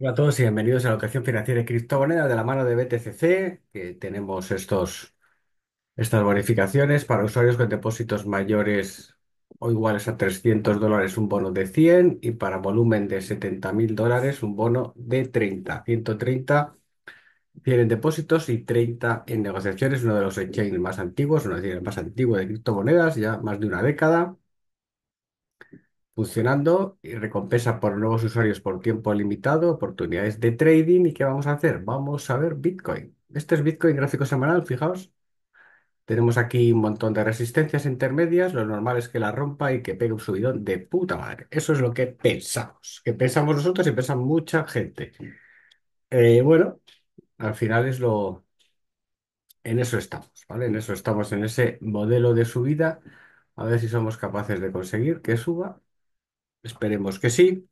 Hola a todos y bienvenidos a la Educación Financiera de Criptomonedas de la mano de BTCC, que tenemos estos, estas bonificaciones para usuarios con depósitos mayores o iguales a 300 dólares un bono de 100 y para volumen de 70 mil dólares un bono de 30, 130, 100 en depósitos y 30 en negociaciones, uno de los exchanges más antiguos, uno de los más antiguos de criptomonedas, ya más de una década funcionando y recompensa por nuevos usuarios por tiempo limitado, oportunidades de trading. ¿Y qué vamos a hacer? Vamos a ver Bitcoin. Este es Bitcoin gráfico semanal, fijaos. Tenemos aquí un montón de resistencias intermedias. Lo normal es que la rompa y que pegue un subidón de puta madre. Eso es lo que pensamos. Que pensamos nosotros y piensa mucha gente. Eh, bueno, al final es lo. En eso estamos, ¿vale? En eso estamos, en ese modelo de subida. A ver si somos capaces de conseguir que suba Esperemos que sí.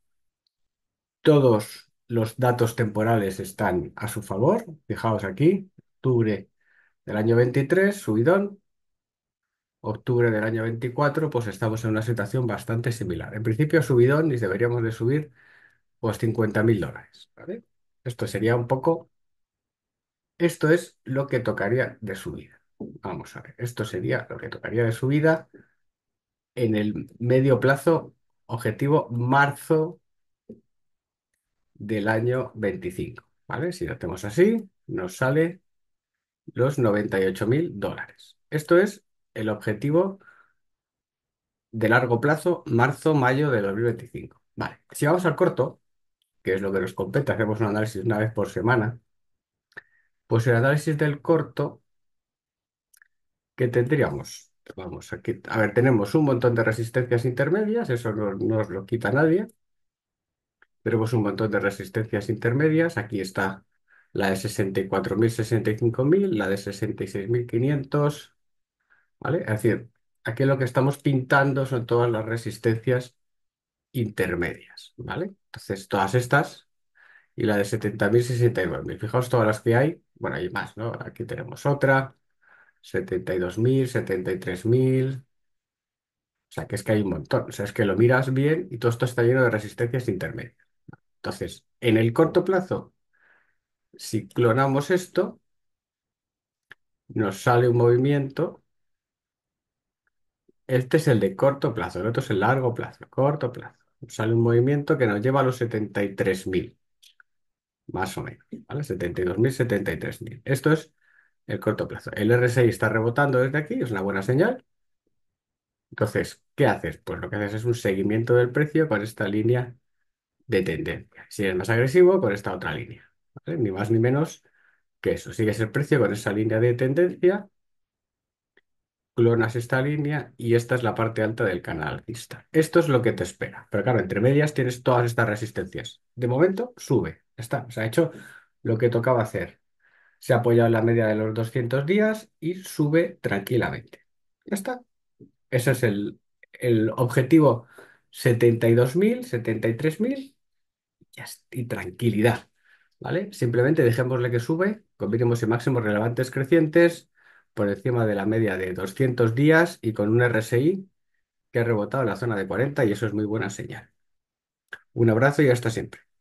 Todos los datos temporales están a su favor. Fijaos aquí, octubre del año 23, subidón. Octubre del año 24, pues estamos en una situación bastante similar. En principio, subidón y deberíamos de subir pues 50 mil dólares. Esto sería un poco... Esto es lo que tocaría de subida. Vamos a ver, esto sería lo que tocaría de subida en el medio plazo objetivo marzo del año 25, ¿vale? Si lo hacemos así, nos sale los 98.000 mil dólares. Esto es el objetivo de largo plazo, marzo-mayo del 2025. Vale, si vamos al corto, que es lo que nos compete, hacemos un análisis una vez por semana, pues el análisis del corto, que tendríamos? Vamos, aquí, a ver, tenemos un montón de resistencias intermedias, eso no, nos lo quita nadie. Tenemos un montón de resistencias intermedias, aquí está la de 64.000, 65.000, la de 66.500, ¿vale? Es decir, aquí lo que estamos pintando son todas las resistencias intermedias, ¿vale? Entonces, todas estas y la de 70.000, 69.000. Fijaos todas las que hay, bueno, hay más, ¿no? Aquí tenemos otra, 72.000, 73.000. O sea, que es que hay un montón. O sea, es que lo miras bien y todo esto está lleno de resistencias intermedias. Entonces, en el corto plazo, si clonamos esto, nos sale un movimiento. Este es el de corto plazo, el otro es el largo plazo, corto plazo. sale un movimiento que nos lleva a los 73.000, más o menos, ¿vale? 72.000, 73.000. Esto es el corto plazo. El RSI está rebotando desde aquí, es una buena señal. Entonces, ¿qué haces? Pues lo que haces es un seguimiento del precio con esta línea de tendencia. Si eres más agresivo, con esta otra línea. Ni más ni menos que eso. Sigues el precio con esa línea de tendencia, clonas esta línea y esta es la parte alta del canal Esto es lo que te espera. Pero claro, entre medias tienes todas estas resistencias. De momento, sube. está. Se ha hecho lo que tocaba hacer se ha apoyado en la media de los 200 días y sube tranquilamente. Ya está. Ese es el, el objetivo 72.000, 73.000 y, tranquilidad. ¿Vale? Simplemente dejémosle que sube, mínimos en máximos relevantes crecientes por encima de la media de 200 días y con un RSI que ha rebotado en la zona de 40 y eso es muy buena señal. Un abrazo y hasta siempre.